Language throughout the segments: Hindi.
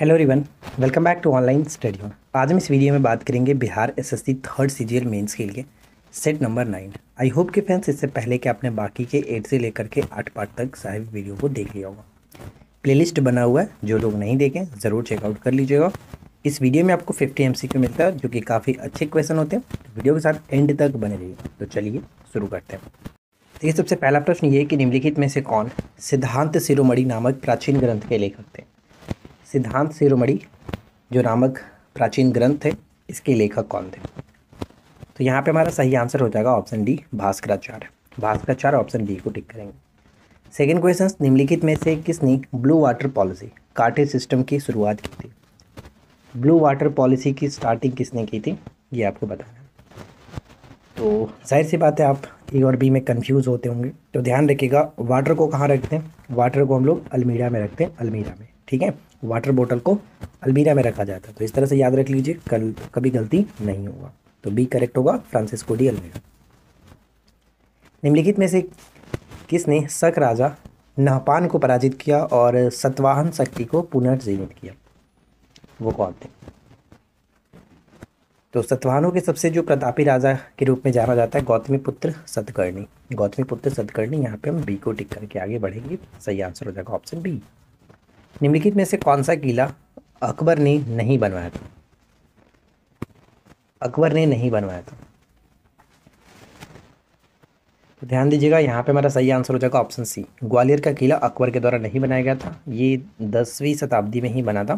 हेलो रिवन welcome back to online study home आज हम इस वीडियो में बात करेंगे Bihar SSC third CGL mains के लिए set number nine I hope के फ्रेंड्स इससे पहले कि आपने बाकी के एट से लेकर के आठ पार्ट तक साहिब वीडियो को देख लिया होगा प्लेलिस्ट बना हुआ है जो लोग नहीं देखें ज़रूर चेकआउट कर लीजिएगा इस वीडियो में आपको फिफ्टी एम मिलता है जो कि काफ़ी अच्छे क्वेश्चन होते हैं तो वीडियो के साथ एंड तक बने रहिए तो चलिए शुरू करते हैं देखिए सबसे पहला प्रश्न ये है कि निम्नलिखित में से कौन सिद्धांत सिरोमणि नामक प्राचीन ग्रंथ के लेखक थे सिद्धांत शिरोमणि जो नामक प्राचीन ग्रंथ है इसके लेखक कौन थे तो यहाँ पे हमारा सही आंसर हो जाएगा option D Bhaskaracharya Bhaskaracharya option B को टिक करेंगे सेकेंड क्वेश्चन निम्नलिखित में से किसने ब्लू वाटर पॉलिसी कार्टेज सिस्टम की शुरुआत की थी ब्लू वाटर पॉलिसी की स्टार्टिंग किसने की थी ये आपको बताना तो जाहिर सी बात है आप ए और बी में कंफ्यूज होते होंगे तो ध्यान रखिएगा वाटर को कहाँ रखते हैं वाटर को हम लोग अलमीरा में रखते हैं अलमीरा में ठीक है वाटर बोतल को अलमीरा में रखा जाता है तो इस तरह से याद रख लीजिए कल कभी गलती नहीं होगा तो बी करेक्ट होगा फ्रांसिस्को डी अलमीरा निम्नलिखित में से किसने शक राजा नहपान को पराजित किया और सतवाहन शक्ति को पुनर्जीवित किया वो कौन थे तो सतवाहनों के सबसे जो प्रतापी राजा के रूप में जाना जाता है गौतमी पुत्र सतकर्णी गौतमी पुत्र सतकर्णी यहाँ पे हम बी को टिक करके आगे बढ़ेंगे सही आंसर हो जाएगा ऑप्शन बी निम्नलिखित में से कौन सा किला अकबर ने नहीं बनवाया था अकबर ने नहीं बनवाया था तो ध्यान दीजिएगा यहाँ पे हमारा सही आंसर हो जाएगा ऑप्शन सी ग्वालियर का किला अकबर के द्वारा नहीं बनाया गया था ये दसवीं शताब्दी में ही बना था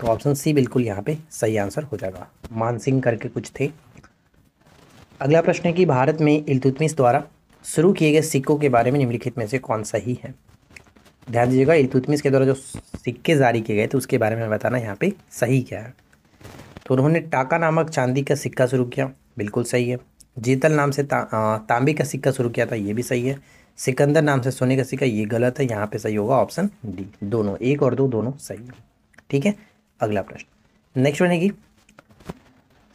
तो ऑप्शन सी बिल्कुल यहाँ पे सही आंसर हो जाएगा मानसिंह करके कुछ थे अगला प्रश्न है कि भारत में इलतुतमिस द्वारा शुरू किए गए सिक्कों के बारे में निम्नलिखित में से कौन सा ही है ध्यान दीजिएगा इलतुतमिस के द्वारा जो सिक्के जारी किए गए थे उसके बारे में बताना यहाँ पे सही क्या है तो उन्होंने टाका नामक चांदी का सिक्का शुरू किया बिल्कुल सही है जीतल नाम से ता, तांबे का सिक्का शुरू किया था ये भी सही है सिकंदर नाम से सोने का सिक्का ये गलत है यहाँ पे सही होगा ऑप्शन डी दोनों एक और दो दोनों सही है ठीक है अगला प्रश्न नेक्स्ट की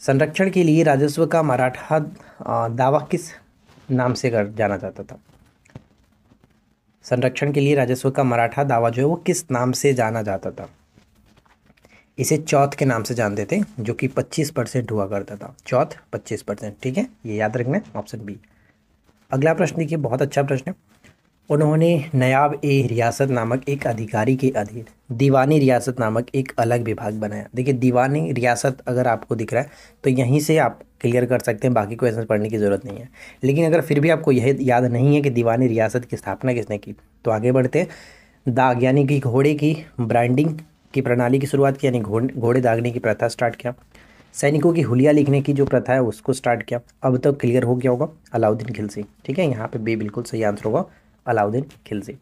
संरक्षण के लिए राजस्व का मराठा दावा किस नाम से कर जाना जाता था संरक्षण के लिए राजस्व का मराठा दावा जो है वो किस नाम से जाना जाता था इसे चौथ के नाम से जानते थे जो कि 25 परसेंट हुआ करता था चौथ 25 परसेंट ठीक है ये याद रखना ऑप्शन बी अगला प्रश्न देखिए बहुत अच्छा प्रश्न है उन्होंने नयाब ए रियासत नामक एक अधिकारी के अधीन दीवानी रियासत नामक एक अलग विभाग बनाया देखिए दीवानी रियासत अगर आपको दिख रहा है तो यहीं से आप क्लियर कर सकते हैं बाकी क्वेश्चन पढ़ने की ज़रूरत नहीं है लेकिन अगर फिर भी आपको यह याद नहीं है कि दीवानी रियासत की स्थापना किसने की तो आगे बढ़ते हैं दाग यानी कि घोड़े की ब्रांडिंग की प्रणाली की शुरुआत की यानी घोड़े घोड़े दागने की प्रथा स्टार्ट किया सैनिकों की हुलिया लिखने की जो प्रथा है उसको स्टार्ट किया अब तक तो क्लियर हो गया होगा अलाउद्दीन खिलसी ठीक है यहाँ पे बी बिल्कुल सही आंसर होगा Alauddin Khilji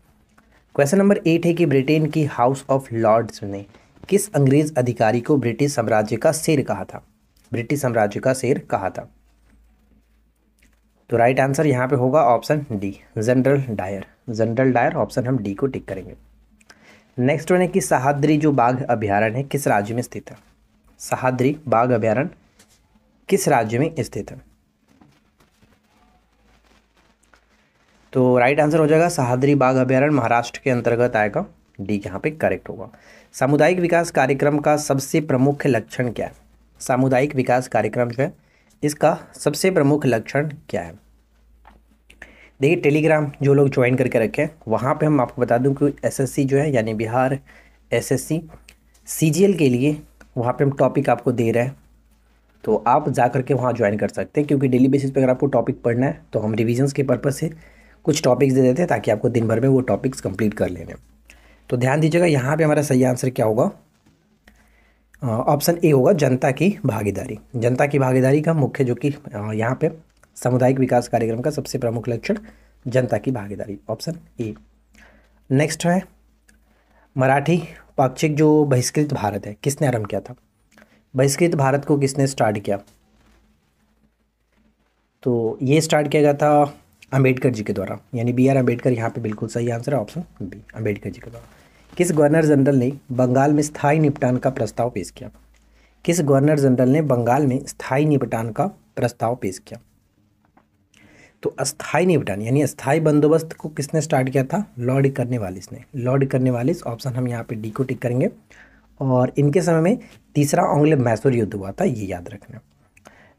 question number eight है कि ब्रिटेन की हाउस ऑफ लॉर्ड्स ने किस अंग्रेज अधिकारी को ब्रिटिश साम्राज्य का शेर कहा था ब्रिटिश साम्राज्य का शेर कहा था तो राइट आंसर यहाँ पे होगा option D general Dyer general Dyer option हम डी को टिक करेंगे नेक्स्ट वन है कि सहाद्री जो बाघ अभ्यारण्य है किस राज्य में स्थित है सहाद्री बाघ अभ्यारण्य किस राज्य में स्थित है तो राइट आंसर हो जाएगा सहाद्री बाघ अभ्यारण्य महाराष्ट्र के अंतर्गत आएगा डी यहाँ पे करेक्ट होगा सामुदायिक विकास कार्यक्रम का सबसे प्रमुख लक्षण क्या है सामुदायिक विकास कार्यक्रम जो है इसका सबसे प्रमुख लक्षण क्या है देखिए टेलीग्राम जो लोग ज्वाइन करके रखे हैं वहाँ पे हम आपको बता दूं कि एसएससी जो है यानी बिहार एसएससी सीजीएल के लिए वहाँ पे हम टॉपिक आपको दे रहे हैं तो आप जा करके वहाँ ज्वाइन कर सकते हैं क्योंकि डेली बेसिस पे अगर आपको टॉपिक पढ़ना है तो हम रिविजन्स के पर्पज़ से कुछ टॉपिक्स दे देते हैं ताकि आपको दिन भर में वो टॉपिक्स कंप्लीट कर लेने तो ध्यान दीजिएगा यहाँ पे हमारा सही आंसर क्या होगा ऑप्शन ए होगा जनता की भागीदारी जनता की भागीदारी का मुख्य जो कि यहाँ पे सामुदायिक विकास कार्यक्रम का सबसे प्रमुख लक्षण जनता की भागीदारी ऑप्शन ए नेक्स्ट है मराठी पाक्षिक जो बहिष्कृत भारत है किसने आरम्भ किया था बहिष्कृत भारत को किसने स्टार्ट किया तो ये स्टार्ट किया गया था अंबेडकर जी के द्वारा यानी बी आर अम्बेडकर यहाँ पे बिल्कुल सही आंसर है ऑप्शन बी अंबेडकर जी के द्वारा किस गवर्नर जनरल ने बंगाल में स्थायी निपटान का प्रस्ताव पेश किया किस गवर्नर जनरल ने बंगाल में स्थायी निपटान का प्रस्ताव पेश किया तो अस्थायी निपटान यानी अस्थायी बंदोबस्त को किसने स्टार्ट किया था लॉर्ड करने वालिस ने लॉर्ड करने वालिस ऑप्शन हम यहाँ पे डी को टिक करेंगे और इनके समय में तीसरा ऑंग्ले मैसूर युद्ध हुआ था ये याद रखना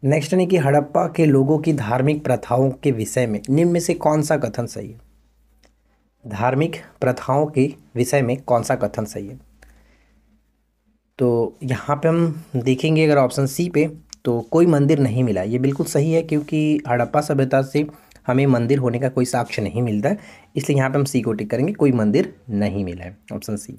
नेक्स्ट यानी कि हड़प्पा के लोगों की धार्मिक प्रथाओं के विषय में निम्न में से कौन सा कथन सही है धार्मिक प्रथाओं के विषय में कौन सा कथन सही है तो यहाँ पे हम देखेंगे अगर ऑप्शन सी पे तो कोई मंदिर नहीं मिला ये बिल्कुल सही है क्योंकि हड़प्पा सभ्यता से हमें मंदिर होने का कोई साक्ष्य नहीं मिलता है इसलिए यहाँ पे हम सी को टिक करेंगे कोई मंदिर नहीं मिला है ऑप्शन सी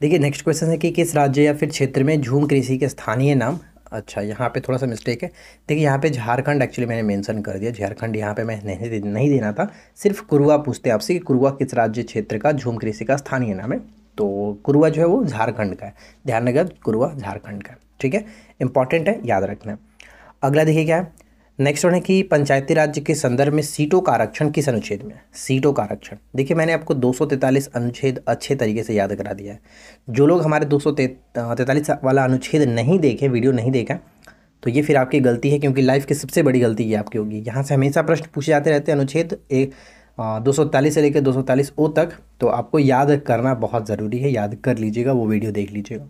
देखिए नेक्स्ट क्वेश्चन है कि किस राज्य या फिर क्षेत्र में झूम कृषि के स्थानीय नाम अच्छा यहाँ पे थोड़ा सा मिस्टेक है देखिए यहाँ पे झारखंड एक्चुअली मैंने मेंशन कर दिया झारखंड यहाँ पे मैं नहीं दे नहीं देना था सिर्फ कुरुआ पूछते आपसे कि कुरुआ किस राज्य क्षेत्र का झूम कृषि का स्थानीय नाम है तो कुरुआ जो है वो झारखंड का है ध्यान रखा कुरुआ झारखंड का ठीक है इंपॉर्टेंट है याद रखना अगला देखिए क्या है नेक्स्ट है कि पंचायती राज्य के संदर्भ में सीटों का आरक्षण किस अनुच्छेद में सीटों का आरक्षण देखिए मैंने आपको दो अनुच्छेद अच्छे तरीके से याद करा दिया है जो लोग हमारे दो वाला अनुच्छेद नहीं देखे वीडियो नहीं देखा तो ये फिर आपकी गलती है क्योंकि लाइफ की सबसे बड़ी गलती ये आपकी होगी यहाँ से हमेशा प्रश्न पूछे जाते रहते हैं अनुच्छेद एक दो से लेकर दो ओ तक तो आपको याद करना बहुत ज़रूरी है याद कर लीजिएगा वो वीडियो देख लीजिएगा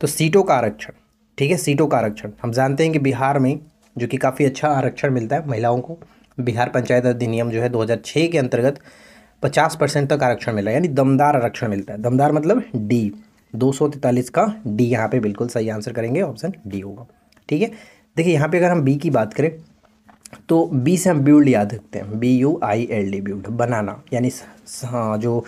तो सीटों का आरक्षण ठीक है सीटों का आरक्षण हम जानते हैं कि बिहार में जो कि काफ़ी अच्छा आरक्षण मिलता है महिलाओं को बिहार पंचायत अधिनियम जो है 2006 के अंतर्गत 50 परसेंट तक आरक्षण मिला है यानी दमदार आरक्षण मिलता है दमदार मतलब डी दो का डी यहाँ पे बिल्कुल सही आंसर करेंगे ऑप्शन डी होगा ठीक है देखिए यहाँ पे अगर हम बी की बात करें तो बी से हम ब्यूल्ड याद रखते हैं B U I L D build बनाना यानी हाँ, जो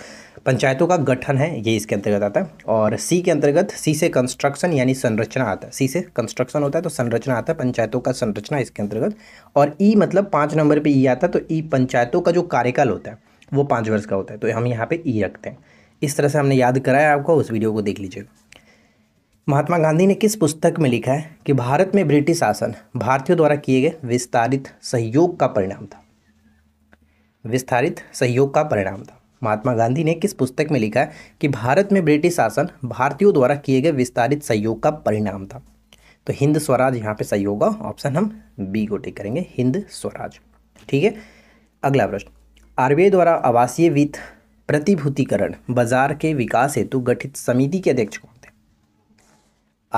पंचायतों का गठन है ये इसके अंतर्गत आता है और सी के अंतर्गत सी से कंस्ट्रक्शन यानी संरचना आता है सी से कंस्ट्रक्शन होता है तो संरचना आता है पंचायतों का संरचना इसके अंतर्गत और ई e मतलब पाँच नंबर पर ई e आता है तो ई e पंचायतों का जो कार्यकाल होता है वो पाँच वर्ष का होता है तो हम यहाँ पर ई रखते हैं इस तरह से हमने याद कराया आपको उस वीडियो को देख लीजिएगा महात्मा गांधी ने किस पुस्तक में लिखा है कि भारत में ब्रिटिश शासन भारतीयों द्वारा किए गए विस्तारित सहयोग का परिणाम था विस्तारित सहयोग का परिणाम था महात्मा गांधी ने किस पुस्तक में लिखा है कि भारत में ब्रिटिश शासन भारतीयों द्वारा किए गए विस्तारित सहयोग का परिणाम था तो हिंद स्वराज यहाँ पे सही होगा ऑप्शन हम बी को टिक करेंगे हिंद स्वराज ठीक है अगला प्रश्न आरबीआई द्वारा आवासीय वित्त प्रतिभूतिकरण बाजार के विकास हेतु गठित समिति के अध्यक्ष कौन थे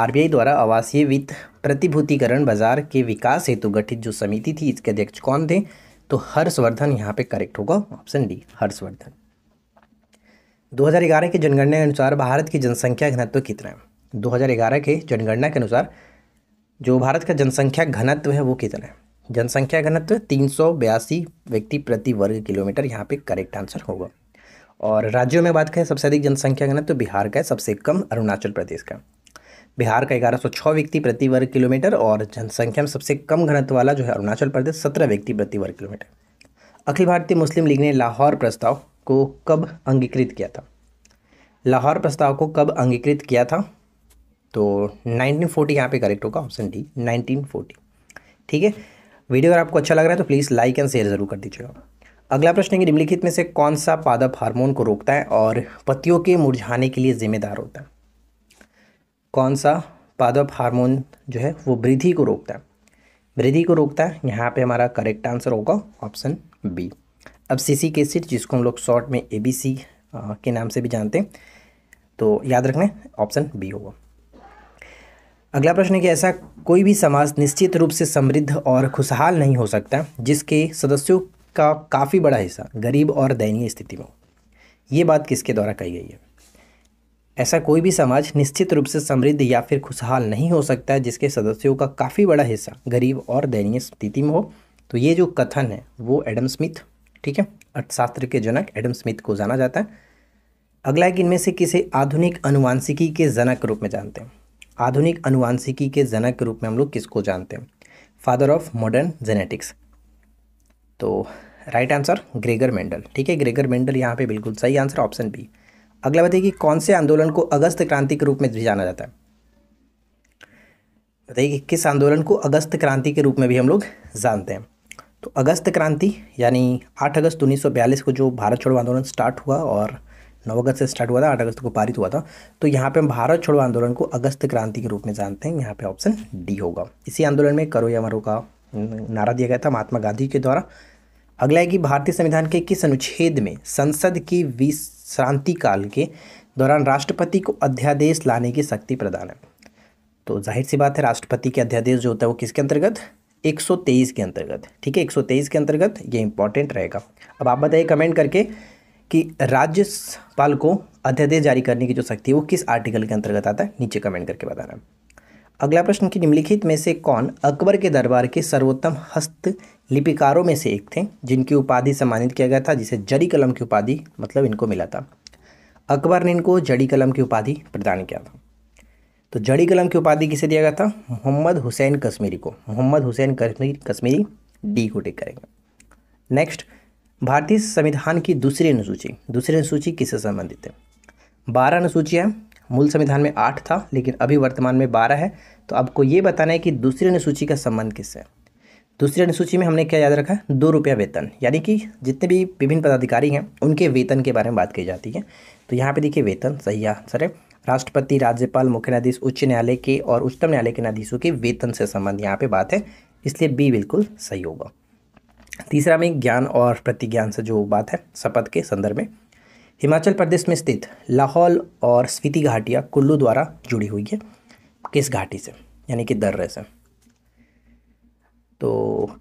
आर द्वारा आवासीय वित्त प्रतिभूतिकरण बाजार के विकास हेतु गठित जो समिति थी इसके अध्यक्ष कौन थे तो हर्षवर्धन यहाँ पे करेक्ट होगा ऑप्शन डी हर्षवर्धन 2011 के जनगणना के अनुसार भारत की जनसंख्या घनत्व कितना है 2011 के जनगणना के अनुसार जो भारत का जनसंख्या घनत्व है वो कितना है जनसंख्या घनत्व तीन व्यक्ति प्रति वर्ग किलोमीटर यहाँ पे करेक्ट आंसर होगा और राज्यों में बात करें सबसे अधिक जनसंख्या घनत्व बिहार का है सबसे कम अरुणाचल प्रदेश का बिहार का ग्यारह सौ छः व्यक्ति प्रति वर्ग किलोमीटर और जनसंख्या में सबसे कम घनत्व वाला जो है अरुणाचल प्रदेश सत्रह व्यक्ति प्रति वर्ग किलोमीटर अखिल भारतीय मुस्लिम लीग ने लाहौर प्रस्ताव को कब अंगीकृत किया था लाहौर प्रस्ताव को कब अंगीकृत किया था तो 1940 फोर्टी यहाँ पर करेक्ट होगा ऑप्शन डी 1940 ठीक है वीडियो अगर आपको अच्छा लग रहा है तो प्लीज़ लाइक एंड शेयर ज़रूर कर दीजिएगा अगला प्रश्न है कि निम्नलिखित में से कौन सा पादप हार्मोन को रोकता है और पतियों के मुरझाने के लिए जिम्मेदार होता है कौन सा पादप हार्मोन जो है वो वृद्धि को रोकता है वृद्धि को रोकता है यहाँ पे हमारा करेक्ट आंसर होगा ऑप्शन बी अब सीसिक एसिड जिसको हम लोग शॉर्ट में ए के नाम से भी जानते हैं तो याद रखना ऑप्शन बी होगा अगला प्रश्न है कि ऐसा कोई भी समाज निश्चित रूप से समृद्ध और खुशहाल नहीं हो सकता जिसके सदस्यों का काफ़ी बड़ा हिस्सा गरीब और दयनीय स्थिति में हो ये बात किसके द्वारा कही गई है ऐसा कोई भी समाज निश्चित रूप से समृद्ध या फिर खुशहाल नहीं हो सकता जिसके सदस्यों का काफ़ी बड़ा हिस्सा गरीब और दयनीय स्थिति में हो तो ये जो कथन है वो एडम स्मिथ ठीक है अर्थशास्त्र के जनक एडम स्मिथ को जाना जाता है अगला एक कि इनमें से किसे आधुनिक अनुवांशिकी के जनक के रूप में जानते हैं आधुनिक अनुवांशिकी के जनक के रूप में हम लोग किसको जानते हैं फादर ऑफ मॉडर्न जेनेटिक्स तो राइट आंसर ग्रेगर मेंडल ठीक है ग्रेगर मेंडल यहाँ पे बिल्कुल सही आंसर ऑप्शन बी अगला बताइए कि कौन से आंदोलन को अगस्त क्रांति के रूप में भी जाना जाता है बताइए कि किस आंदोलन को अगस्त क्रांति के रूप में भी हम लोग जानते हैं तो अगस्त क्रांति यानी 8 अगस्त 1942 को जो भारत छोड़ो आंदोलन स्टार्ट हुआ और नौ अगस्त से स्टार्ट हुआ था आठ अगस्त को पारित हुआ था तो यहाँ पे हम भारत छोड़ो आंदोलन को अगस्त क्रांति के रूप में जानते हैं यहाँ पे ऑप्शन डी होगा इसी आंदोलन में करो या मरो का नारा दिया गया था महात्मा गांधी के द्वारा अगला है कि भारतीय संविधान के किस अनुच्छेद में संसद की विश्रांति काल के दौरान राष्ट्रपति को अध्यादेश लाने की शक्ति प्रदान है तो जाहिर सी बात है राष्ट्रपति के अध्यादेश जो होता है वो किसके अंतर्गत 123 के अंतर्गत ठीक है 123 के अंतर्गत ये इंपॉर्टेंट रहेगा अब आप बताइए कमेंट करके कि राज्यपाल को अध्यादेश जारी करने की जो शक्ति है वो किस आर्टिकल के अंतर्गत आता है नीचे कमेंट करके बताना अगला प्रश्न कि निम्नलिखित में से कौन अकबर के दरबार के सर्वोत्तम हस्तलिपिकारों में से एक थे जिनकी उपाधि सम्मानित किया गया था जिसे जड़ी कलम की उपाधि मतलब इनको मिला था अकबर ने इनको जड़ी कलम की उपाधि प्रदान किया था तो जड़ी कलम की उपाधि किसे दिया गया था मोहम्मद हुसैन कश्मीरी को मोहम्मद हुसैन कश्मीरी कश्मीरी डी को टिक करेंगे नेक्स्ट भारतीय संविधान की दूसरी अनुसूची दूसरी अनुसूची किससे संबंधित है बारह अनुसूचियाँ मूल संविधान में आठ था लेकिन अभी वर्तमान में बारह है तो आपको ये बताना है कि दूसरी अनुसूची का संबंध किससे है दूसरी अनुसूची में हमने क्या याद रखा दो रुपया वेतन यानी कि जितने भी विभिन्न पदाधिकारी हैं उनके वेतन के बारे में बात की जाती है तो यहाँ पे देखिए वेतन सही आंसर है राष्ट्रपति राज्यपाल मुख्य न्यायाधीश उच्च न्यायालय के और उच्चतम न्यायालय के न्यायाधीशों के वेतन से संबंध यहाँ पर बात है इसलिए बी बिल्कुल सही होगा तीसरा में ज्ञान और प्रतिज्ञान से जो बात है शपथ के संदर्भ में हिमाचल प्रदेश में स्थित लाहौल और स्पीति घाटियाँ कुल्लू द्वारा जुड़ी हुई है किस घाटी से यानी कि दर्रे से तो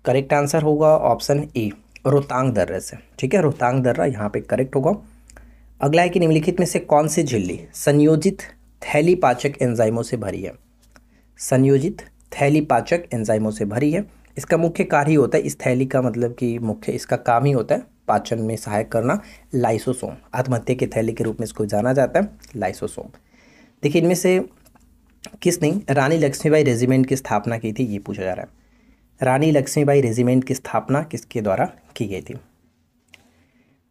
करेक्ट आंसर होगा ऑप्शन ए रोहतांग दर्रे से ठीक है रोहतांग दर्रा यहाँ पे करेक्ट होगा अगला है कि निम्नलिखित में से कौन सी झिल्ली संयोजित थैली पाचक एंजाइमों से भरी है संयोजित थैली पाचक एंजाइमों से भरी है इसका मुख्य कार्य ही होता है इस थैली का मतलब कि मुख्य इसका काम ही होता है पाचन में सहायक करना लाइसोसोम आत्महत्या के थैली के रूप में इसको जाना जाता है लाइसोसोम देखिए इनमें से किसने रानी लक्ष्मीबाई रेजिमेंट की स्थापना की थी ये पूछा जा रहा है रानी लक्ष्मीबाई रेजिमेंट की स्थापना किसके द्वारा की गई थी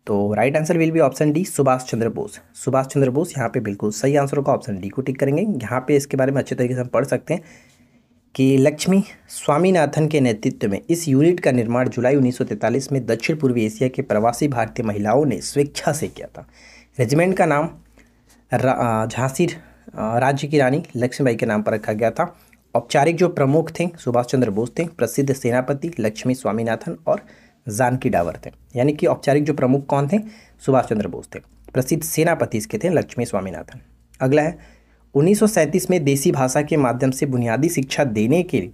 तो right answer will be option D Subhash Chandra Bose Subhash Chandra Bose यहाँ पे बिल्कुल सही आंसर होगा ऑप्शन डी को टिक करेंगे यहाँ पे इसके बारे में अच्छे तरीके से हम पढ़ सकते हैं कि लक्ष्मी स्वामीनाथन के नेतृत्व में इस यूनिट का निर्माण जुलाई 1943 में दक्षिण पूर्वी एशिया के प्रवासी भारतीय महिलाओं ने स्वेच्छा से किया था रेजिमेंट का नाम झांसी रा, राज्य की रानी लक्ष्मीबाई के नाम पर रखा गया था औपचारिक जो प्रमुख थे सुभाष चंद्र बोस थे प्रसिद्ध सेनापति लक्ष्मी स्वामीनाथन और जानकी डावर थे यानी कि औपचारिक जो प्रमुख कौन थे सुभाष चंद्र बोस थे प्रसिद्ध सेनापति इसके थे लक्ष्मी स्वामीनाथन अगला है उन्नीस में देसी भाषा के माध्यम से बुनियादी शिक्षा देने के लिए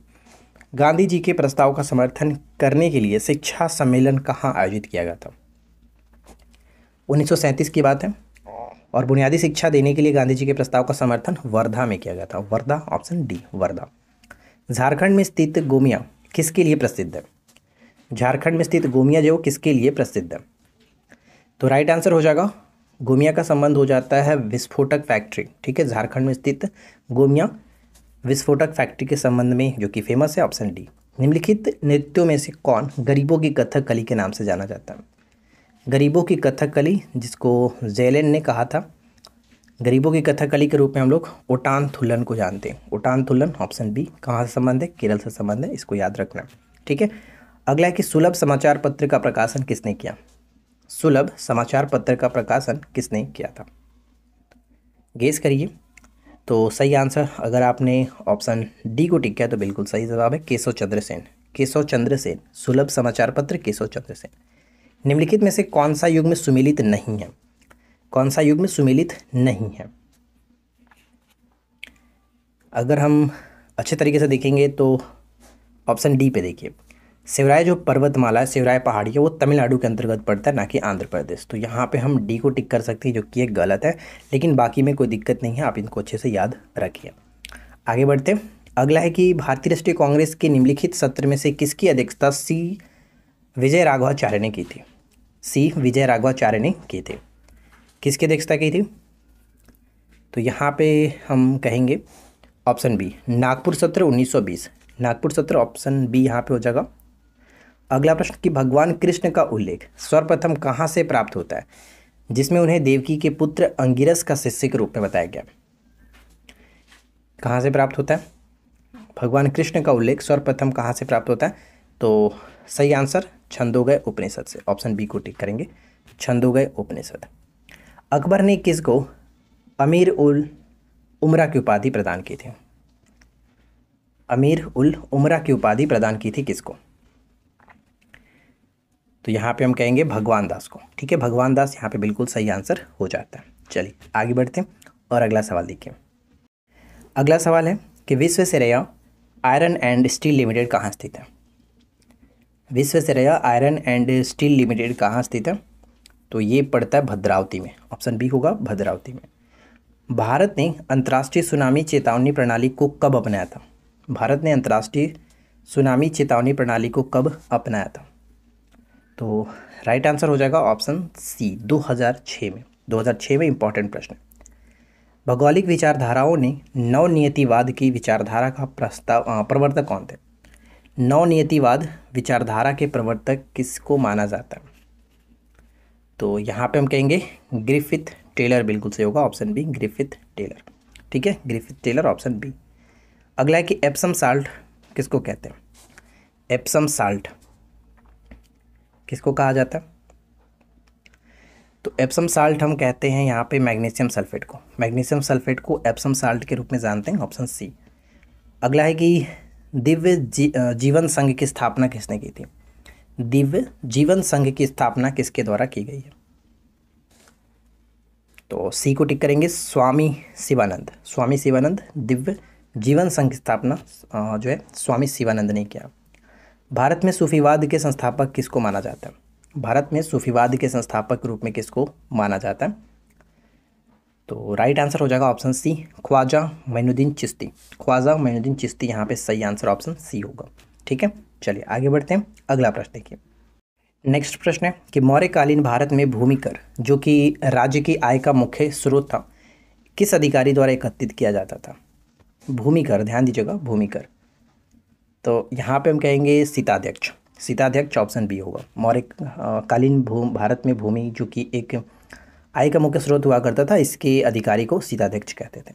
गांधी जी के प्रस्ताव का समर्थन करने के लिए शिक्षा सम्मेलन कहाँ आयोजित किया गया था उन्नीस की बात है और बुनियादी शिक्षा देने के लिए गांधी जी के प्रस्ताव का समर्थन वर्धा में किया गया था वर्धा ऑप्शन डी वर्धा झारखंड में स्थित गोमिया किसके लिए प्रसिद्ध है झारखंड में स्थित गोमिया जो किसके लिए प्रसिद्ध है तो राइट आंसर हो जाएगा गोमिया का संबंध हो जाता है विस्फोटक फैक्ट्री ठीक है झारखंड में स्थित गोमिया विस्फोटक फैक्ट्री के संबंध में जो कि फेमस है ऑप्शन डी निम्नलिखित नृत्यों में से कौन गरीबों की कथक कली के नाम से जाना जाता है गरीबों की कथकली जिसको जेलेन ने कहा था गरीबों की कथकली के रूप में हम लोग ओटान थुल्लन को जानते हैं ओटान थुल्लन ऑप्शन बी कहाँ से संबंध है केरल से संबंध है इसको याद रखना ठीक है अगला है कि सुलभ समाचार पत्र का प्रकाशन किसने किया सुलभ समाचार पत्र का प्रकाशन किसने किया था गेस करिए तो सही आंसर अगर आपने ऑप्शन डी को टिक किया तो बिल्कुल सही जवाब है केशव चंद्रसेन केशव चंद्रसेन सुलभ समाचार पत्र केशव चंद्रसेन निम्नलिखित में से कौन सा युग में सुमिलित नहीं है कौन सा युग में सुमिलित नहीं है अगर हम अच्छे तरीके से देखेंगे तो ऑप्शन डी पे देखिए शिवराय जो पर्वतमाला है शिवराय पहाड़ी है वो तमिलनाडु के अंतर्गत पड़ता है ना कि आंध्र प्रदेश तो यहाँ पे हम डी को टिक कर सकते हैं जो कि एक गलत है लेकिन बाकी में कोई दिक्कत नहीं है आप इनको अच्छे से याद रखिए आगे बढ़ते अगला है कि भारतीय राष्ट्रीय कांग्रेस के निम्नलिखित सत्र में से किसकी अध्यक्षता सी विजय राघवाचार्य ने की थी सी विजय राघवाचार्य ने की थी किसके अध्यक्षता की थी तो यहाँ पे हम कहेंगे ऑप्शन बी नागपुर सत्र 1920 नागपुर सत्र ऑप्शन बी यहाँ पे हो जाएगा अगला प्रश्न कि भगवान कृष्ण का उल्लेख सर्वप्रथम कहाँ से प्राप्त होता है जिसमें उन्हें देवकी के पुत्र अंगिरस का शिष्य के रूप में बताया गया कहाँ से प्राप्त होता है भगवान कृष्ण का उल्लेख सर्वप्रथम कहाँ से प्राप्त होता है तो सही आंसर छंदो गए उपनिषद से ऑप्शन बी को टिक करेंगे छंदो गए उपनिषद अकबर ने किसको अमीर उल उमरा की उपाधि प्रदान की थी अमीर उल उमरा की उपाधि प्रदान की थी किसको तो यहाँ पे हम कहेंगे भगवान दास को ठीक है भगवान दास यहाँ पे बिल्कुल सही आंसर हो जाता है चलिए आगे बढ़ते हैं और अगला सवाल देखिए अगला सवाल है कि Visvesvaraya iron and steel limited कहाँ स्थित है Visvesvaraya iron and steel limited कहाँ स्थित है तो ये पड़ता है भद्रावती में ऑप्शन बी होगा भद्रावती में भारत ने अंतर्राष्ट्रीय सुनामी चेतावनी प्रणाली को कब अपनाया था भारत ने अंतर्राष्ट्रीय सुनामी चेतावनी प्रणाली को कब अपनाया था तो राइट आंसर हो जाएगा ऑप्शन सी 2006 में 2006 में इम्पॉर्टेंट प्रश्न भौगोलिक विचारधाराओं ने नवनियतिवाद की विचारधारा का प्रस्ताव प्रवर्तक कौन थे नवनियतिवाद विचारधारा के प्रवर्तक किसको माना जाता है तो यहाँ पे हम कहेंगे ग्रिफिथ टेलर बिल्कुल सही होगा ऑप्शन बी ग्रिफिथ टेलर ठीक है ग्रिफिथ टेलर ऑप्शन बी अगला है कि एप्सम साल्ट किसको कहते हैं एप्सम साल्ट किसको कहा जाता है तो एप्सम साल्ट हम कहते हैं यहाँ पे मैग्नीशियम सल्फेट को मैग्नीशियम सल्फेट को एप्सम साल्ट के रूप में जानते हैं ऑप्शन सी अगला है कि दिव्य जी, जीवन संघ की स्थापना किसने की थी दिव्य जीवन संघ की स्थापना किसके द्वारा की गई है तो सी को टिक करेंगे स्वामी शिवानंद स्वामी शिवानंद दिव्य जीवन संघ की स्थापना जो है स्वामी शिवानंद ने किया भारत में सूफीवाद के संस्थापक किसको माना जाता है भारत में सूफीवाद के संस्थापक के रूप में किसको माना जाता है तो राइट आंसर हो जाएगा ऑप्शन सी ख्वाजा मैनुद्दीन चिश्ती ख्वाजा मैनुद्दीन चिश्ती यहाँ पे सही आंसर ऑप्शन सी होगा ठीक है चलिए आगे बढ़ते हैं अगला प्रश्न देखिए नेक्स्ट प्रश्न है कि मौर्यकालीन भारत में भूमि कर जो कि राज्य की आय का मुख्य स्रोत था किस अधिकारी द्वारा एकत्रित किया जाता था भूमि कर ध्यान दीजिएगा भूमि कर तो यहाँ पे हम कहेंगे सीताध्यक्ष सीताध्यक्ष ऑप्शन बी होगा मौर्य कालीन भारत में भूमि जो कि एक आय का मुख्य स्रोत हुआ करता था इसके अधिकारी को सीताध्यक्ष कहते थे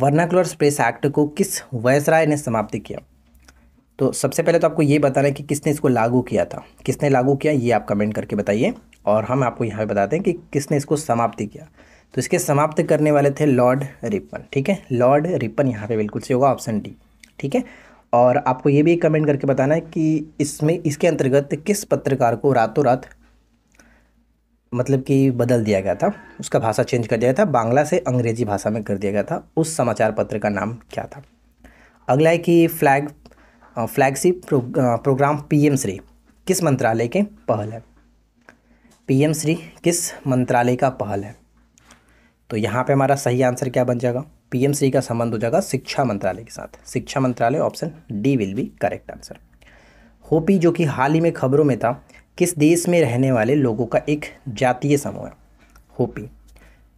वर्नाकुलर स्पेस एक्ट को किस वैसराय ने समाप्त किया तो सबसे पहले तो आपको ये बताना है कि किसने इसको लागू किया था किसने लागू किया ये आप कमेंट करके बताइए और हम आपको यहाँ पे बताते हैं कि किसने इसको समाप्ति किया तो इसके समाप्त करने वाले थे लॉर्ड रिपन ठीक है लॉर्ड रिपन यहाँ पे बिल्कुल सही होगा ऑप्शन डी ठीक है और आपको ये भी कमेंट करके बताना है कि इसमें इसके अंतर्गत किस पत्रकार को रातों रात मतलब कि बदल दिया गया था उसका भाषा चेंज कर दिया था बांग्ला से अंग्रेजी भाषा में कर दिया गया था उस समाचार पत्र का नाम क्या था अगला है कि flag flagship pro, programme PM Shri किस मंत्रालय के पहल है पीएम श्री किस मंत्रालय का पहल है तो यहाँ पे हमारा सही आंसर क्या बन जाएगा पीएम श्री का संबंध हो जाएगा शिक्षा मंत्रालय के साथ शिक्षा मंत्रालय option D will be correct answer होपी जो कि हाल ही में खबरों में था किस देश में रहने वाले लोगों का एक जातीय समूह है होपी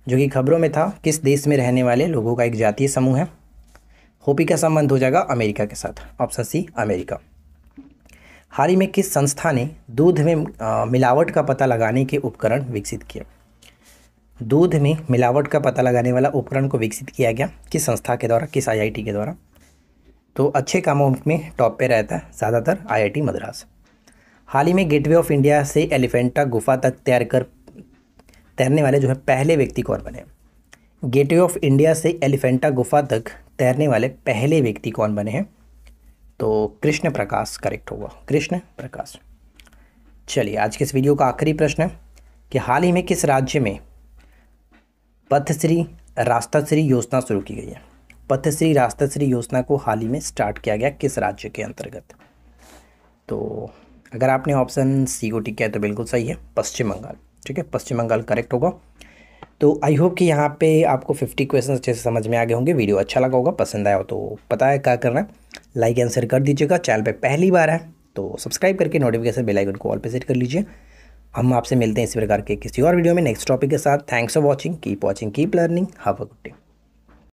जो कि खबरों में था किस देश में रहने वाले लोगों का एक जातीय समूह है होपी का संबंध हो जाएगा अमेरिका के साथ ऑप्शन सी अमेरिका हाल ही में किस संस्था ने दूध में मिलावट का पता लगाने के उपकरण विकसित किए दूध में मिलावट का पता लगाने वाला उपकरण को विकसित किया गया किस संस्था के द्वारा किस आईआईटी के द्वारा तो अच्छे कामों में टॉप पे रहता है ज़्यादातर आईआईटी मद्रास हाल ही में गेटवे ऑफ इंडिया से एलिफेंटा गुफा तक तैर कर तैरने वाले जो है पहले व्यक्ति कौन बने गेटवे ऑफ इंडिया से एलिफेंटा गुफा तक तैरने वाले पहले व्यक्ति कौन बने हैं तो कृष्ण प्रकाश करेक्ट होगा कृष्ण प्रकाश चलिए आज के इस वीडियो का आखिरी प्रश्न है कि हाल ही में किस राज्य में पथश्री रास्ताश्री योजना शुरू की गई है पथश्री रास्ताश्री योजना को हाल ही में स्टार्ट किया गया किस राज्य के अंतर्गत तो अगर आपने ऑप्शन सी को टिक किया है तो बिल्कुल सही है पश्चिम बंगाल ठीक है पश्चिम बंगाल करेक्ट होगा तो आई होप कि यहाँ पे आपको 50 क्वेश्चन अच्छे से समझ में आ गए होंगे वीडियो अच्छा लगा होगा पसंद आया हो तो पता है क्या करना है लाइक एंड शेयर कर दीजिएगा चैनल पे पहली बार है तो सब्सक्राइब करके नोटिफिकेशन बेल आइकन को ऑल पे सेट कर लीजिए हम आपसे मिलते हैं इस प्रकार के किसी और वीडियो में नेक्स्ट टॉपिक के साथ thanks for watching keep watching keep learning have a good day